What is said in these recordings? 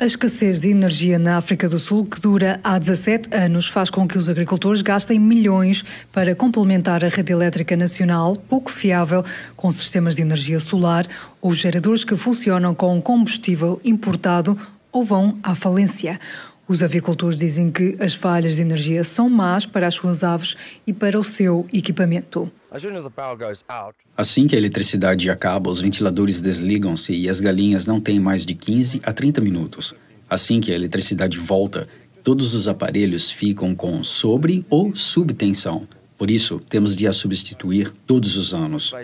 A escassez de energia na África do Sul, que dura há 17 anos, faz com que os agricultores gastem milhões para complementar a rede elétrica nacional, pouco fiável, com sistemas de energia solar ou geradores que funcionam com combustível importado ou vão à falência. Os avicultores dizem que as falhas de energia são más para as suas aves e para o seu equipamento. Assim que a eletricidade acaba, os ventiladores desligam-se e as galinhas não têm mais de 15 a 30 minutos. Assim que a eletricidade volta, todos os aparelhos ficam com sobre ou subtensão. Por isso, temos de a substituir todos os anos.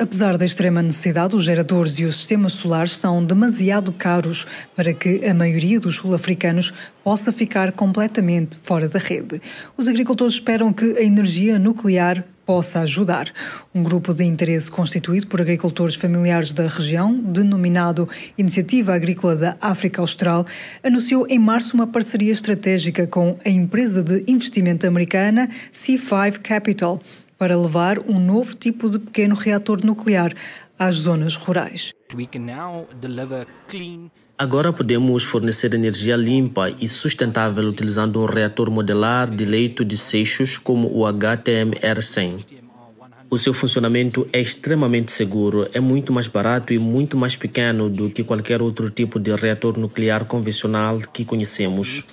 Apesar da extrema necessidade, os geradores e os sistemas solares são demasiado caros para que a maioria dos sul-africanos possa ficar completamente fora da rede. Os agricultores esperam que a energia nuclear possa ajudar. Um grupo de interesse constituído por agricultores familiares da região, denominado Iniciativa Agrícola da África Austral, anunciou em março uma parceria estratégica com a empresa de investimento americana C5 Capital para levar um novo tipo de pequeno reator nuclear às zonas rurais. Agora podemos fornecer energia limpa e sustentável utilizando um reator modelar de leito de seixos como o HTMR-100. O seu funcionamento é extremamente seguro, é muito mais barato e muito mais pequeno do que qualquer outro tipo de reator nuclear convencional que conhecemos.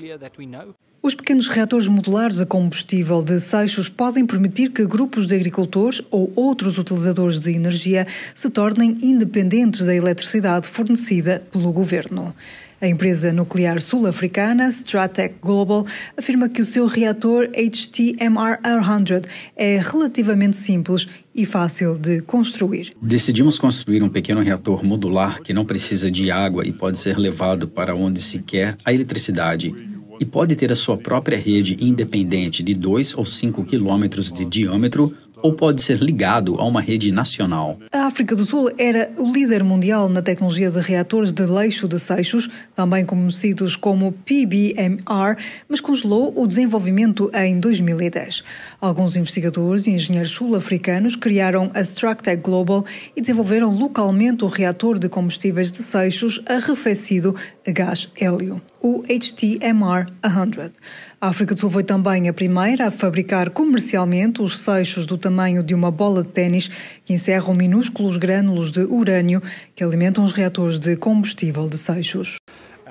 Os pequenos reatores modulares a combustível de Seixos podem permitir que grupos de agricultores ou outros utilizadores de energia se tornem independentes da eletricidade fornecida pelo governo. A empresa nuclear sul-africana Stratec Global afirma que o seu reator HTMR-100 é relativamente simples e fácil de construir. Decidimos construir um pequeno reator modular que não precisa de água e pode ser levado para onde se quer a eletricidade e pode ter a sua própria rede independente de 2 ou 5 quilômetros de diâmetro ou pode ser ligado a uma rede nacional. A África do Sul era o líder mundial na tecnologia de reatores de leixo de seixos, também conhecidos como PBMR, mas congelou o desenvolvimento em 2010. Alguns investigadores e engenheiros sul-africanos criaram a Structec Global e desenvolveram localmente o reator de combustíveis de seixos arrefecido a gás hélio o HTMR100. A África do Sul foi também a primeira a fabricar comercialmente os seixos do tamanho de uma bola de ténis que encerram minúsculos grânulos de urânio que alimentam os reatores de combustível de seixos.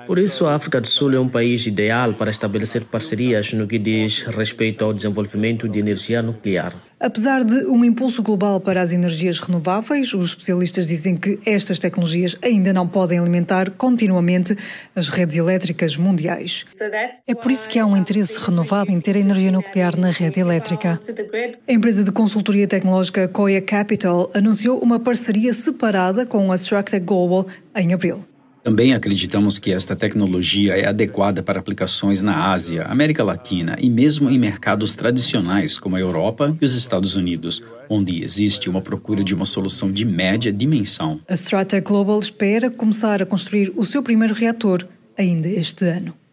Por isso, a África do Sul é um país ideal para estabelecer parcerias no que diz respeito ao desenvolvimento de energia nuclear. Apesar de um impulso global para as energias renováveis, os especialistas dizem que estas tecnologias ainda não podem alimentar continuamente as redes elétricas mundiais. É por isso que há um interesse renovado em ter energia nuclear na rede elétrica. A empresa de consultoria tecnológica Koya Capital anunciou uma parceria separada com a Structure Global em abril. Também acreditamos que esta tecnologia é adequada para aplicações na Ásia, América Latina e mesmo em mercados tradicionais como a Europa e os Estados Unidos, onde existe uma procura de uma solução de média dimensão. A Strata Global espera começar a construir o seu primeiro reator ainda este ano.